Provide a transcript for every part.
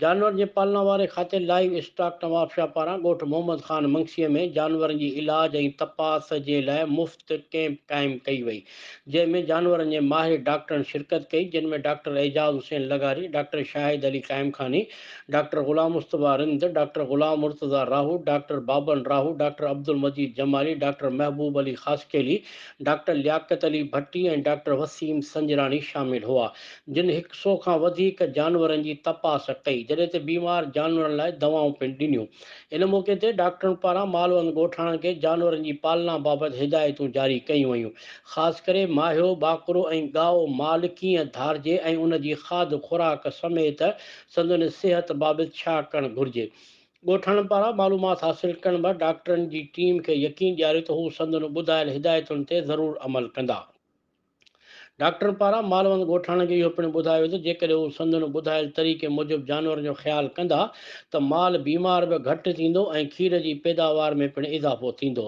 जानवर के पालण वाले खाते लाइव स्टॉक तमाशा पारा गोठ मोहम्मद ख़ान मंगसी में जानवर की इलाज ए तपास के लिए मुफ़्त कैंप कायम कई वही जैमें जानवर के माहिर डॉक्टर शिरकत कई जिन में doctor Ejaz Hussain Lagari doctor Shahid Ali Qaim Khani doctor Ghulam Mustafa Rind doctor Ghulam Murtaza Rahu doctor Baban Rahu doctor Abdul Majeed Jamali doctor Mehboob Ali Khaskheli doctor Liaquat Ali Bhatti ऐं डॉक्टर वसीम संजरानी शामिल हुआ जिन एक सौ का जानवर की तपास कई जॾहिं त बीमार जानवरनि लाइ दवाऊं पिणु ॾिनियूं इन मौके ते डॉक्टरनि पारां मालनि ॻोठाणनि खे जानवरनि जी पालना बाबति हिदायतूं जारी कयूं वयूं ख़ासि करे माहियो बाकिड़ो ऐं गाहु माल कीअं धारिजे ऐं उन जी खाद खुराक समेत संदन सिहत बाबति छा करणु घुरिजे ॻोठाणनि पारां मालूमात हासिलु करण बैदि डॉक्टरनि जी टीम खे यकीन ॾियारियो त हू संदन ॿुधायल हिदायतुनि ते ज़रूरु अमल कंदा डॉक्टर पारां माल वंद ॻोठाण खे इहो पिणु ॿुधायो त जेकॾहिं उहो संदन ॿुधायल तरीक़े मूजिबि जानवर जो ख़्यालु कंदा त माल बीमार बि घटि थींदो ऐं खीर जी पैदावार में पिणु इज़ाफ़ो थींदो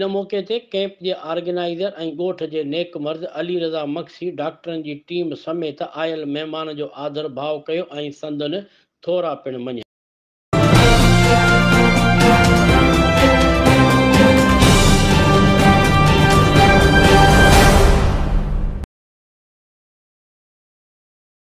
इन मौके ते कैंप जे ऑर्गेनाइज़र ऐं ॻोठ जे नेक मर्ज़ अली रज़ा मक्सी डॉक्टरनि जी टीम समेत आयल महिमान जो आदर भाव कयो ऐं संदन थोरा पिणु मञिया